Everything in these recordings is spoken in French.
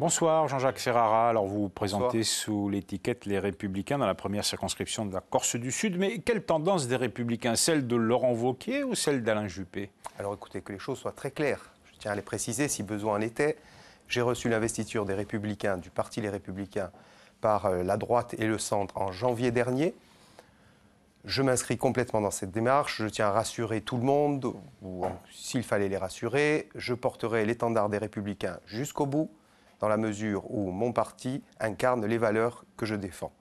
Bonsoir Jean-Jacques Ferrara. Alors vous, présentez sous l'étiquette Les Républicains dans la première circonscription de la Corse du Sud. Mais quelle tendance des Républicains Celle de Laurent Vauquier ou celle d'Alain Juppé Alors écoutez, que les choses soient très claires. Je tiens à les préciser si besoin en était. J'ai reçu l'investiture des Républicains, du Parti Les Républicains, par euh, la droite et le centre en janvier dernier. Je m'inscris complètement dans cette démarche. Je tiens à rassurer tout le monde, ou s'il fallait les rassurer. Je porterai l'étendard des Républicains jusqu'au bout dans la mesure où mon parti incarne les valeurs que je défends.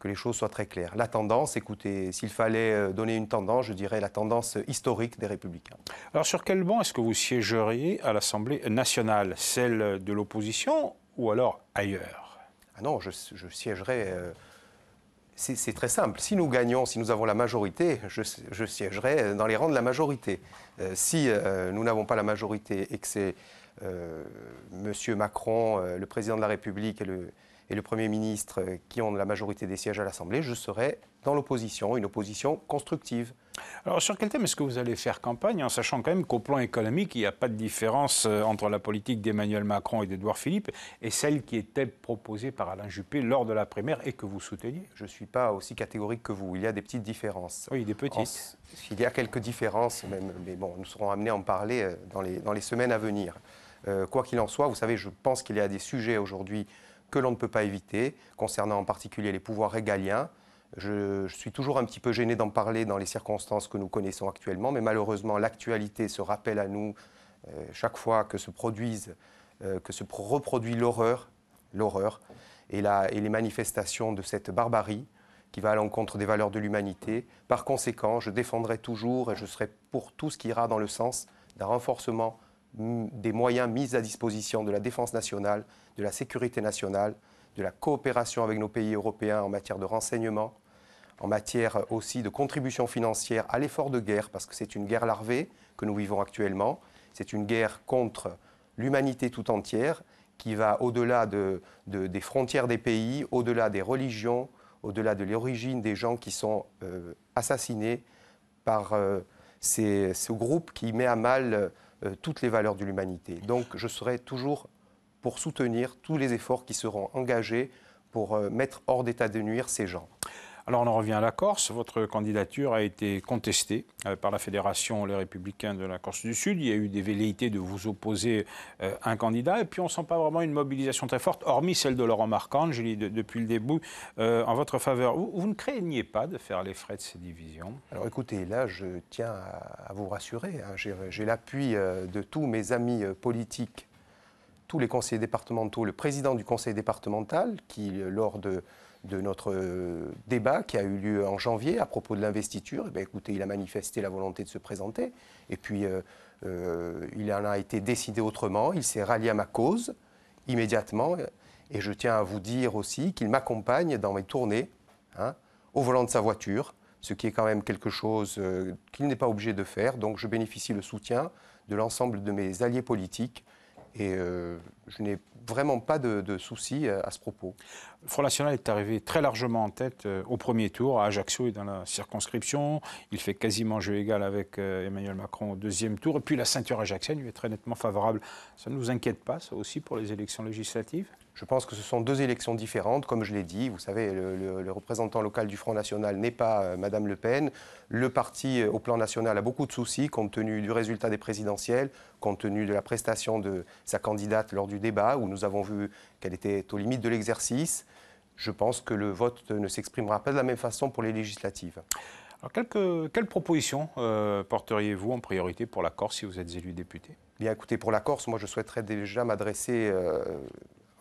Que les choses soient très claires. La tendance, écoutez, s'il fallait euh, donner une tendance, je dirais la tendance historique des Républicains. Alors sur quel banc est-ce que vous siégeriez à l'Assemblée nationale Celle de l'opposition ou alors ailleurs Ah non, je, je siégerais... Euh, c'est très simple. Si nous gagnons, si nous avons la majorité, je, je siégerai dans les rangs de la majorité. Euh, si nous n'avons pas la majorité et que c'est euh, Monsieur Macron, euh, le président de la République et le, Premier ministre euh, qui ont la majorité des sièges à l'Assemblée, je serai dans l'opposition, une opposition constructive. Alors sur quel thème est-ce que vous allez faire campagne en sachant quand même qu'au plan économique, il n'y a pas de différence entre la politique d'Emmanuel Macron et d'Edouard Philippe et celle qui était proposée par Alain Juppé lors de la primaire et que vous souteniez Je ne suis pas aussi catégorique que vous, il y a des petites différences. Oui, des petites. il y a quelques différences même, mais bon, nous serons amenés à en parler dans les semaines à venir. Euh, quoi qu'il en soit, vous savez, je pense qu'il y a des sujets aujourd'hui que l'on ne peut pas éviter, concernant en particulier les pouvoirs régaliens. Je, suis toujours un petit peu gêné d'en parler dans les circonstances que nous connaissons actuellement, mais malheureusement, l'actualité se rappelle à nous euh, chaque fois que se produisent, euh, que se reproduit l'horreur, l'horreur et, et les manifestations de cette barbarie qui va à l'encontre des valeurs de l'humanité. Par conséquent, je défendrai toujours et je serai pour tout ce qui ira dans le sens d'un renforcement des moyens mis à disposition de la défense nationale, de la sécurité nationale, de la coopération avec nos pays européens en matière de renseignement, en matière aussi de contribution financière à l'effort de guerre, parce que c'est une guerre larvée que nous vivons actuellement, c'est une guerre contre l'humanité tout entière qui va au-delà des frontières des pays, au-delà des religions, au-delà de l'origine des gens qui sont euh, assassinés par euh, ce groupe qui met à mal euh, euh, toutes les valeurs de l'humanité. Donc je serai toujours pour soutenir tous les efforts qui seront engagés pour euh, mettre hors d'état de nuire ces gens. Alors on en revient à la Corse. Votre candidature a été contestée euh, par la Fédération Les Républicains de la Corse du Sud. Il y a eu des velléités de vous opposer euh, un candidat. Et puis on ne sent pas vraiment une mobilisation très forte, hormis celle de Laurent je lis depuis le début, euh, en votre faveur. Vous, ne craignez pas de faire les frais de ces divisions Alors écoutez, là je tiens à, vous rassurer. Hein. J'ai l'appui de tous mes amis politiques, tous les conseillers départementaux, le président du conseil départemental qui, lors de de notre euh, débat qui a eu lieu en janvier à propos de l'investiture. Eh écoutez, il a manifesté la volonté de se présenter. Et puis, euh, euh, il en a été décidé autrement. Il s'est rallié à ma cause immédiatement. Et je tiens à vous dire aussi qu'il m'accompagne dans mes tournées, hein, au volant de sa voiture, ce qui est quand même quelque chose qu'il n'est pas obligé de faire. Donc, je bénéficie le soutien de l'ensemble de mes alliés politiques. Et je n'ai vraiment pas de soucis à ce propos. Le Front National est arrivé très largement en tête euh, au premier tour à Ajaccio et dans la circonscription. Il fait quasiment jeu égal avec euh, Emmanuel Macron au deuxième tour. Et puis la ceinture ajaxienne lui est très nettement favorable. Ça ne nous inquiète pas, ça aussi, pour les élections législatives je pense que ce sont deux élections différentes, comme je l'ai dit. Vous savez, le, représentant local du Front National n'est pas euh, Madame Le Pen. Le parti, au plan national, a beaucoup de soucis compte tenu du résultat des présidentielles, compte tenu de la prestation de sa candidate lors du débat, où nous avons vu qu'elle était aux limites de l'exercice je pense que le vote ne s'exprimera pas de la même façon pour les législatives. Alors, quelles propositions euh, porteriez-vous en priorité pour la Corse si vous êtes élu député Bien, écoutez, pour la Corse, moi, je souhaiterais déjà m'adresser euh,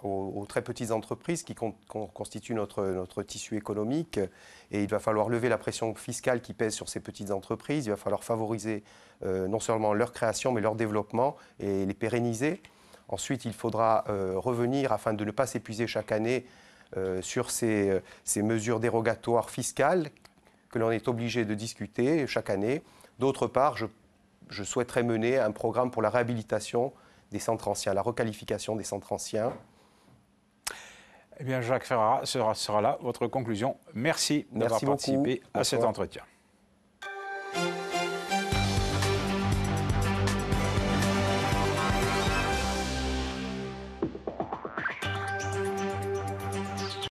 aux, très petites entreprises qui constituent notre, tissu économique. Et il va falloir lever la pression fiscale qui pèse sur ces petites entreprises. Il va falloir favoriser euh, non seulement leur création, mais leur développement et les pérenniser. Ensuite, il faudra revenir, afin de ne pas s'épuiser chaque année, euh, sur euh, ces, mesures dérogatoires fiscales que l'on est obligé de discuter chaque année. D'autre part, je, souhaiterais mener un programme pour la réhabilitation des centres anciens, la requalification des centres anciens. Eh bien, Jacques Ferrara sera, sera là. Votre conclusion. Merci, Merci d'avoir participé à cet entretien.